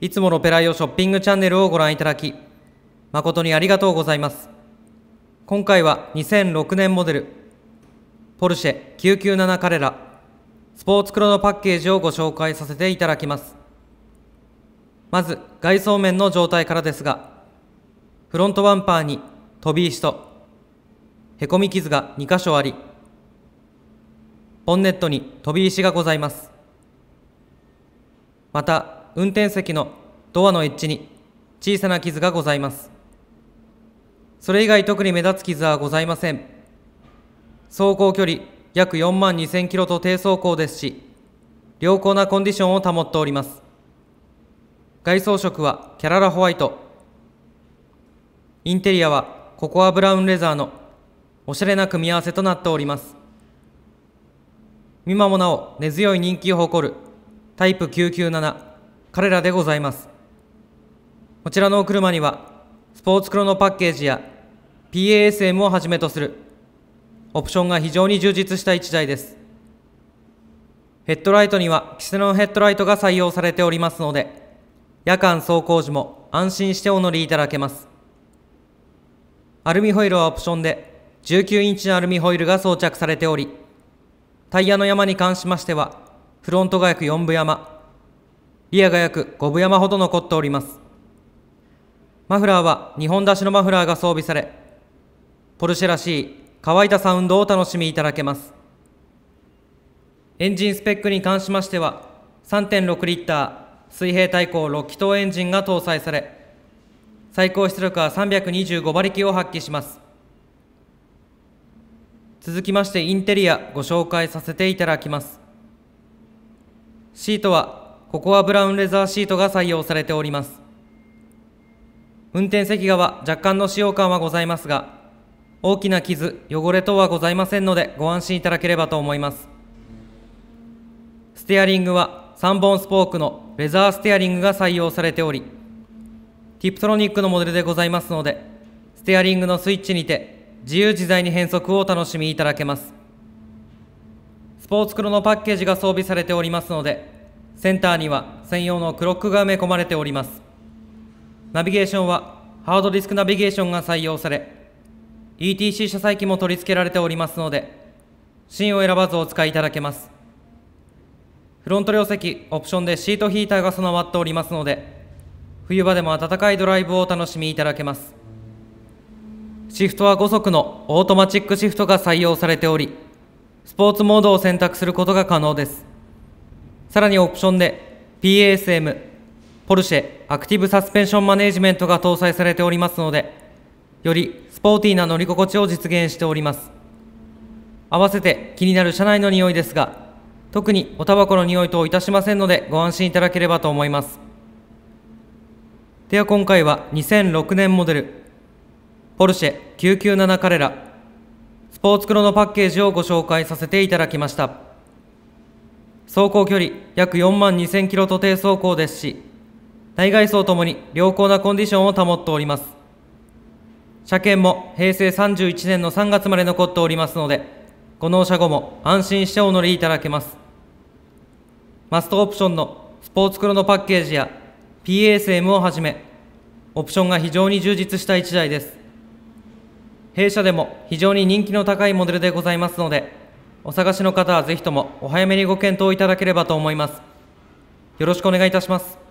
いつものペライオショッピングチャンネルをご覧いただき、誠にありがとうございます。今回は2006年モデル、ポルシェ997カレラ、スポーツクロのパッケージをご紹介させていただきます。まず、外装面の状態からですが、フロントワンパーに飛び石と、へこみ傷が2箇所あり、ボンネットに飛び石がございます。また、運転席のドアのエッジに小さな傷がございます。それ以外特に目立つ傷はございません。走行距離約4万2000キロと低走行ですし、良好なコンディションを保っております。外装色はキャララホワイト。インテリアはココアブラウンレザーのおしゃれな組み合わせとなっております。今もなお根強い人気を誇るタイプ997彼らでございますこちらのお車にはスポーツクロのパッケージや PASM をはじめとするオプションが非常に充実した1台ですヘッドライトにはキセノンヘッドライトが採用されておりますので夜間走行時も安心してお乗りいただけますアルミホイルはオプションで19インチのアルミホイルが装着されておりタイヤの山に関しましてはフロントが約4部山リアが約5分山ほど残っております。マフラーは日本出しのマフラーが装備され、ポルシェらしい乾いたサウンドをお楽しみいただけます。エンジンスペックに関しましては、3.6リッター水平対向6気筒エンジンが搭載され、最高出力は325馬力を発揮します。続きましてインテリアご紹介させていただきます。シートはここはブラウンレザーシートが採用されております運転席側若干の使用感はございますが大きな傷汚れ等はございませんのでご安心いただければと思いますステアリングは3本スポークのレザーステアリングが採用されておりティプトロニックのモデルでございますのでステアリングのスイッチにて自由自在に変速をお楽しみいただけますスポーツクロのパッケージが装備されておりますのでセンターには専用のクロックが埋め込まれておりますナビゲーションはハードディスクナビゲーションが採用され ETC 車載機も取り付けられておりますので芯を選ばずお使いいただけますフロント両席オプションでシートヒーターが備わっておりますので冬場でも暖かいドライブをお楽しみいただけますシフトは5速のオートマチックシフトが採用されておりスポーツモードを選択することが可能ですさらにオプションで PASM、ポルシェアクティブサスペンションマネジメントが搭載されておりますので、よりスポーティーな乗り心地を実現しております。合わせて気になる車内の匂いですが、特におタバコの匂いといたしませんのでご安心いただければと思います。では今回は2006年モデル、ポルシェ997カレラ、スポーツクロのパッケージをご紹介させていただきました。走行距離約4万2000キロと低走行ですし、内外走ともに良好なコンディションを保っております。車検も平成31年の3月まで残っておりますので、ご納車後も安心してお乗りいただけます。マストオプションのスポーツクロのパッケージや PASM をはじめ、オプションが非常に充実した1台です。弊社でも非常に人気の高いモデルでございますので、お探しの方はぜひともお早めにご検討いただければと思いますよろしくお願いいたします